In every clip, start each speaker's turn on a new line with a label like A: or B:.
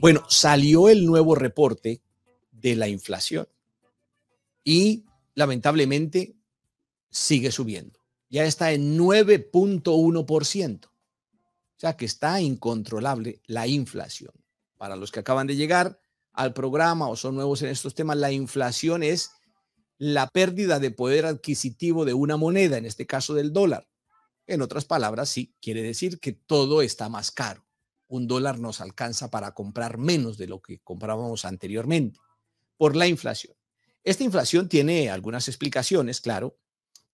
A: Bueno, salió el nuevo reporte de la inflación y lamentablemente sigue subiendo. Ya está en 9.1%. O sea que está incontrolable la inflación. Para los que acaban de llegar al programa o son nuevos en estos temas, la inflación es la pérdida de poder adquisitivo de una moneda, en este caso del dólar. En otras palabras, sí, quiere decir que todo está más caro. Un dólar nos alcanza para comprar menos de lo que comprábamos anteriormente por la inflación. Esta inflación tiene algunas explicaciones, claro,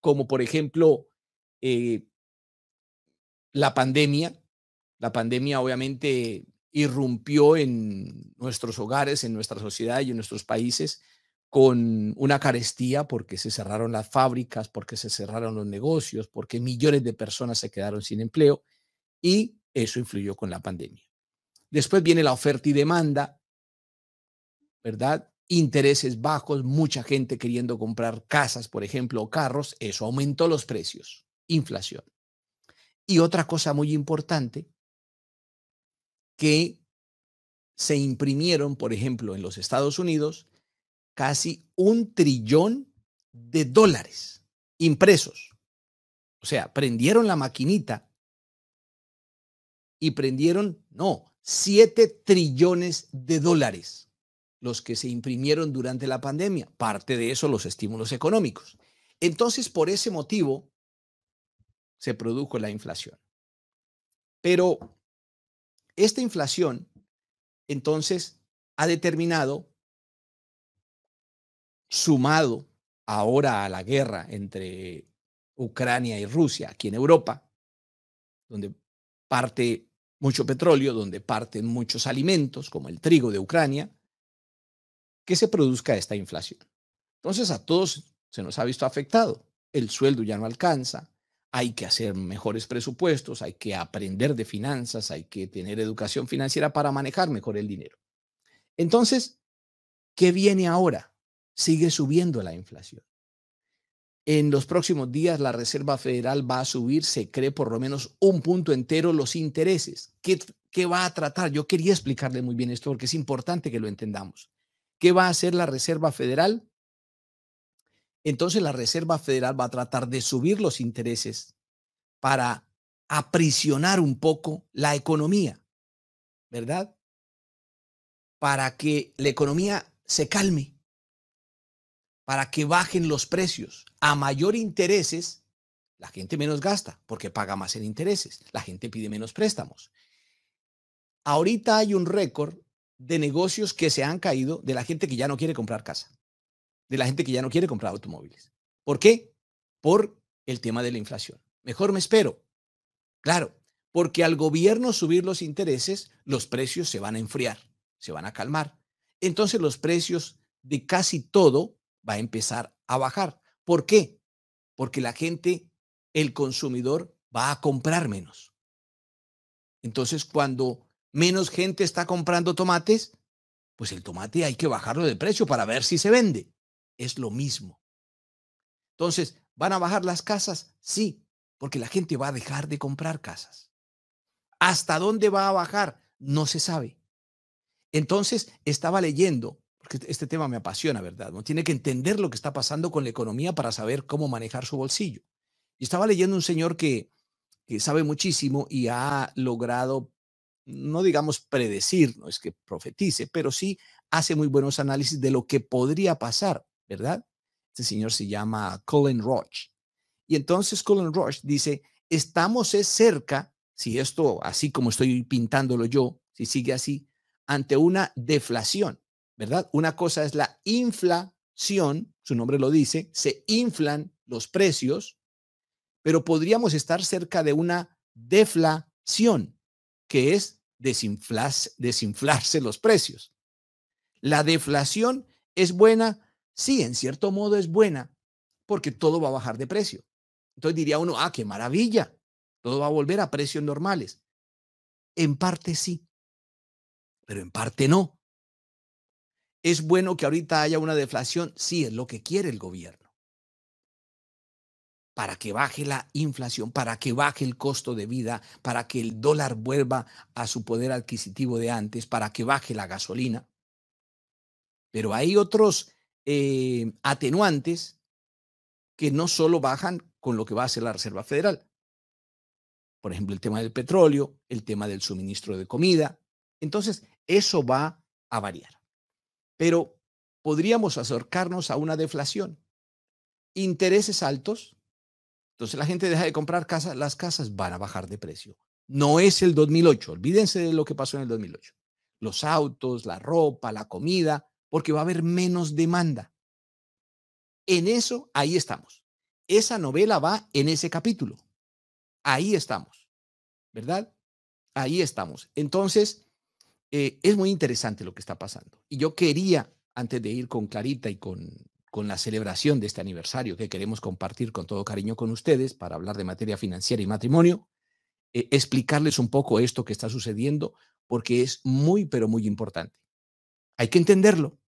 A: como por ejemplo eh, la pandemia. La pandemia obviamente irrumpió en nuestros hogares, en nuestra sociedad y en nuestros países con una carestía porque se cerraron las fábricas, porque se cerraron los negocios, porque millones de personas se quedaron sin empleo y eso influyó con la pandemia. Después viene la oferta y demanda, ¿verdad? Intereses bajos, mucha gente queriendo comprar casas, por ejemplo, o carros, eso aumentó los precios, inflación. Y otra cosa muy importante, que se imprimieron, por ejemplo, en los Estados Unidos, casi un trillón de dólares impresos. O sea, prendieron la maquinita y prendieron, no, 7 trillones de dólares los que se imprimieron durante la pandemia, parte de eso los estímulos económicos. Entonces, por ese motivo, se produjo la inflación. Pero esta inflación, entonces, ha determinado sumado ahora a la guerra entre Ucrania y Rusia aquí en Europa, donde parte mucho petróleo, donde parten muchos alimentos, como el trigo de Ucrania, que se produzca esta inflación. Entonces a todos se nos ha visto afectado. El sueldo ya no alcanza, hay que hacer mejores presupuestos, hay que aprender de finanzas, hay que tener educación financiera para manejar mejor el dinero. Entonces, ¿qué viene ahora? sigue subiendo la inflación. En los próximos días la Reserva Federal va a subir, se cree por lo menos un punto entero los intereses. ¿Qué, va a tratar? Yo quería explicarle muy bien esto porque es importante que lo entendamos. ¿Qué va a hacer la Reserva Federal? Entonces la Reserva Federal va a tratar de subir los intereses para aprisionar un poco la economía, ¿verdad? Para que la economía se calme para que bajen los precios. A mayor intereses, la gente menos gasta porque paga más en intereses. La gente pide menos préstamos. Ahorita hay un récord de negocios que se han caído de la gente que ya no quiere comprar casa, de la gente que ya no quiere comprar automóviles. ¿Por qué? Por el tema de la inflación. Mejor me espero. Claro, porque al gobierno subir los intereses, los precios se van a enfriar, se van a calmar. Entonces los precios de casi todo va a empezar a bajar. ¿Por qué? Porque la gente, el consumidor, va a comprar menos. Entonces, cuando menos gente está comprando tomates, pues el tomate hay que bajarlo de precio para ver si se vende. Es lo mismo. Entonces, ¿van a bajar las casas? Sí, porque la gente va a dejar de comprar casas. ¿Hasta dónde va a bajar? No se sabe. Entonces, estaba leyendo porque este, este tema me apasiona, ¿verdad? Uno tiene que entender lo que está pasando con la economía para saber cómo manejar su bolsillo. Y estaba leyendo un señor que, que sabe muchísimo y ha logrado, no digamos predecir, no es que profetice, pero sí hace muy buenos análisis de lo que podría pasar, ¿verdad? Este señor se llama Colin Roche. Y entonces Colin Roche dice, estamos cerca, si esto, así como estoy pintándolo yo, si sigue así, ante una deflación ¿verdad? Una cosa es la inflación, su nombre lo dice, se inflan los precios, pero podríamos estar cerca de una deflación, que es desinflarse, desinflarse los precios. La deflación es buena, sí, en cierto modo es buena, porque todo va a bajar de precio. Entonces diría uno, ah, qué maravilla, todo va a volver a precios normales. En parte sí, pero en parte no. ¿Es bueno que ahorita haya una deflación? Sí, es lo que quiere el gobierno. Para que baje la inflación, para que baje el costo de vida, para que el dólar vuelva a su poder adquisitivo de antes, para que baje la gasolina. Pero hay otros eh, atenuantes que no solo bajan con lo que va a hacer la Reserva Federal. Por ejemplo, el tema del petróleo, el tema del suministro de comida. Entonces, eso va a variar pero podríamos acercarnos a una deflación. Intereses altos, entonces la gente deja de comprar casas, las casas van a bajar de precio. No es el 2008, olvídense de lo que pasó en el 2008. Los autos, la ropa, la comida, porque va a haber menos demanda. En eso, ahí estamos. Esa novela va en ese capítulo. Ahí estamos, ¿verdad? Ahí estamos. Entonces, eh, es muy interesante lo que está pasando. Y yo quería, antes de ir con Clarita y con, con la celebración de este aniversario que queremos compartir con todo cariño con ustedes para hablar de materia financiera y matrimonio, eh, explicarles un poco esto que está sucediendo, porque es muy, pero muy importante. Hay que entenderlo,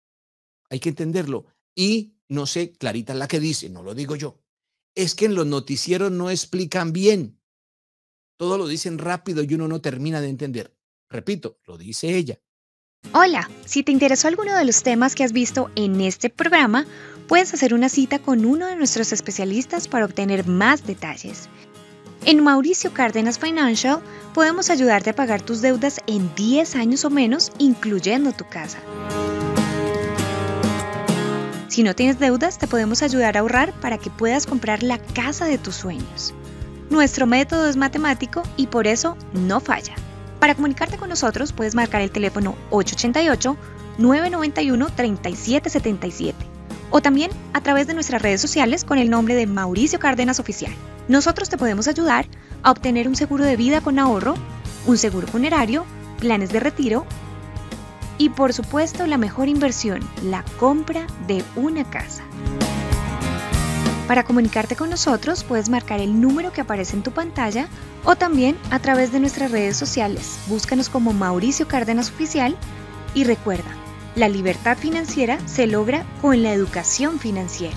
A: hay que entenderlo. Y no sé, Clarita es la que dice, no lo digo yo, es que en los noticieros no explican bien. Todo lo dicen rápido y uno no termina de entender. Repito, lo dice ella.
B: Hola, si te interesó alguno de los temas que has visto en este programa, puedes hacer una cita con uno de nuestros especialistas para obtener más detalles. En Mauricio Cárdenas Financial podemos ayudarte a pagar tus deudas en 10 años o menos, incluyendo tu casa. Si no tienes deudas, te podemos ayudar a ahorrar para que puedas comprar la casa de tus sueños. Nuestro método es matemático y por eso no falla. Para comunicarte con nosotros puedes marcar el teléfono 888-991-3777 o también a través de nuestras redes sociales con el nombre de Mauricio Cárdenas Oficial. Nosotros te podemos ayudar a obtener un seguro de vida con ahorro, un seguro funerario, planes de retiro y por supuesto la mejor inversión, la compra de una casa. Para comunicarte con nosotros puedes marcar el número que aparece en tu pantalla o también a través de nuestras redes sociales. Búscanos como Mauricio Cárdenas Oficial y recuerda, la libertad financiera se logra con la educación financiera.